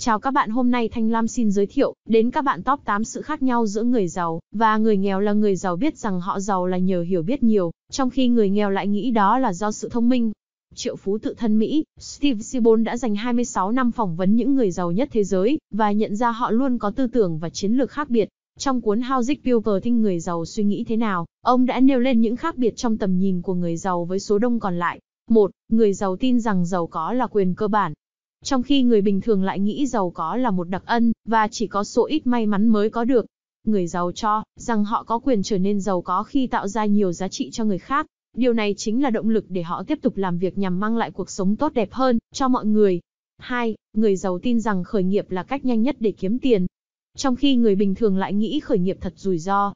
Chào các bạn hôm nay Thanh Lam xin giới thiệu đến các bạn top 8 sự khác nhau giữa người giàu và người nghèo là người giàu biết rằng họ giàu là nhờ hiểu biết nhiều, trong khi người nghèo lại nghĩ đó là do sự thông minh. Triệu phú tự thân Mỹ, Steve Sibon đã dành 26 năm phỏng vấn những người giàu nhất thế giới và nhận ra họ luôn có tư tưởng và chiến lược khác biệt. Trong cuốn How Rich People Think Người Giàu Suy Nghĩ Thế Nào, ông đã nêu lên những khác biệt trong tầm nhìn của người giàu với số đông còn lại. 1. Người giàu tin rằng giàu có là quyền cơ bản, trong khi người bình thường lại nghĩ giàu có là một đặc ân, và chỉ có số ít may mắn mới có được. Người giàu cho rằng họ có quyền trở nên giàu có khi tạo ra nhiều giá trị cho người khác. Điều này chính là động lực để họ tiếp tục làm việc nhằm mang lại cuộc sống tốt đẹp hơn cho mọi người. 2. Người giàu tin rằng khởi nghiệp là cách nhanh nhất để kiếm tiền. Trong khi người bình thường lại nghĩ khởi nghiệp thật rủi ro.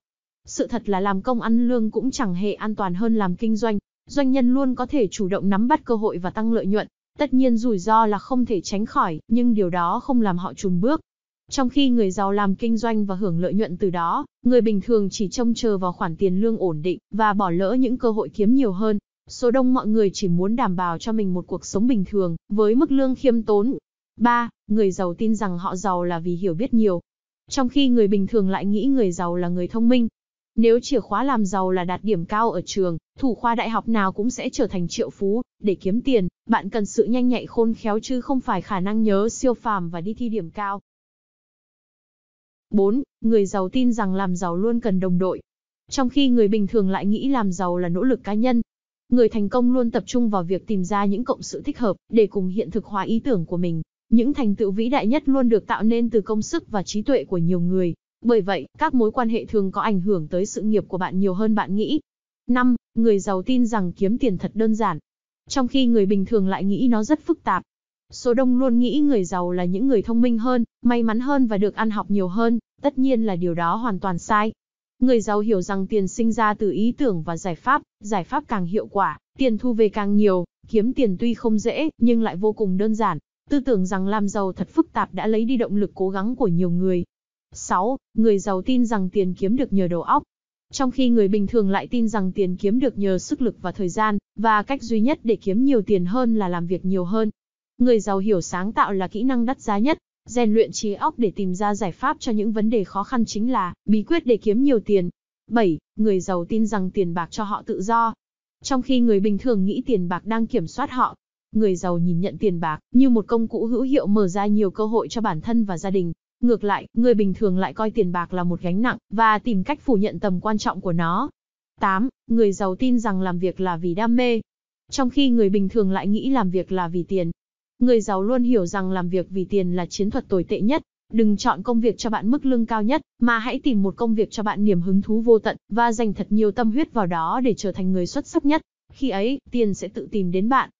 Sự thật là làm công ăn lương cũng chẳng hề an toàn hơn làm kinh doanh. Doanh nhân luôn có thể chủ động nắm bắt cơ hội và tăng lợi nhuận, Tất nhiên rủi ro là không thể tránh khỏi, nhưng điều đó không làm họ trùm bước. Trong khi người giàu làm kinh doanh và hưởng lợi nhuận từ đó, người bình thường chỉ trông chờ vào khoản tiền lương ổn định và bỏ lỡ những cơ hội kiếm nhiều hơn. Số đông mọi người chỉ muốn đảm bảo cho mình một cuộc sống bình thường, với mức lương khiêm tốn. 3. Người giàu tin rằng họ giàu là vì hiểu biết nhiều. Trong khi người bình thường lại nghĩ người giàu là người thông minh, nếu chìa khóa làm giàu là đạt điểm cao ở trường, thủ khoa đại học nào cũng sẽ trở thành triệu phú. Để kiếm tiền, bạn cần sự nhanh nhạy khôn khéo chứ không phải khả năng nhớ siêu phàm và đi thi điểm cao. 4. Người giàu tin rằng làm giàu luôn cần đồng đội. Trong khi người bình thường lại nghĩ làm giàu là nỗ lực cá nhân, người thành công luôn tập trung vào việc tìm ra những cộng sự thích hợp để cùng hiện thực hóa ý tưởng của mình. Những thành tựu vĩ đại nhất luôn được tạo nên từ công sức và trí tuệ của nhiều người, bởi vậy, các mối quan hệ thường có ảnh hưởng tới sự nghiệp của bạn nhiều hơn bạn nghĩ. 5. Người giàu tin rằng kiếm tiền thật đơn giản, trong khi người bình thường lại nghĩ nó rất phức tạp. Số đông luôn nghĩ người giàu là những người thông minh hơn, may mắn hơn và được ăn học nhiều hơn, tất nhiên là điều đó hoàn toàn sai. Người giàu hiểu rằng tiền sinh ra từ ý tưởng và giải pháp, giải pháp càng hiệu quả, tiền thu về càng nhiều, kiếm tiền tuy không dễ, nhưng lại vô cùng đơn giản. Tư tưởng rằng làm giàu thật phức tạp đã lấy đi động lực cố gắng của nhiều người, 6. Người giàu tin rằng tiền kiếm được nhờ đầu óc. Trong khi người bình thường lại tin rằng tiền kiếm được nhờ sức lực và thời gian, và cách duy nhất để kiếm nhiều tiền hơn là làm việc nhiều hơn. Người giàu hiểu sáng tạo là kỹ năng đắt giá nhất, rèn luyện trí óc để tìm ra giải pháp cho những vấn đề khó khăn chính là bí quyết để kiếm nhiều tiền. 7. Người giàu tin rằng tiền bạc cho họ tự do. Trong khi người bình thường nghĩ tiền bạc đang kiểm soát họ, người giàu nhìn nhận tiền bạc như một công cụ hữu hiệu mở ra nhiều cơ hội cho bản thân và gia đình. Ngược lại, người bình thường lại coi tiền bạc là một gánh nặng, và tìm cách phủ nhận tầm quan trọng của nó. 8. Người giàu tin rằng làm việc là vì đam mê. Trong khi người bình thường lại nghĩ làm việc là vì tiền. Người giàu luôn hiểu rằng làm việc vì tiền là chiến thuật tồi tệ nhất. Đừng chọn công việc cho bạn mức lương cao nhất, mà hãy tìm một công việc cho bạn niềm hứng thú vô tận, và dành thật nhiều tâm huyết vào đó để trở thành người xuất sắc nhất. Khi ấy, tiền sẽ tự tìm đến bạn.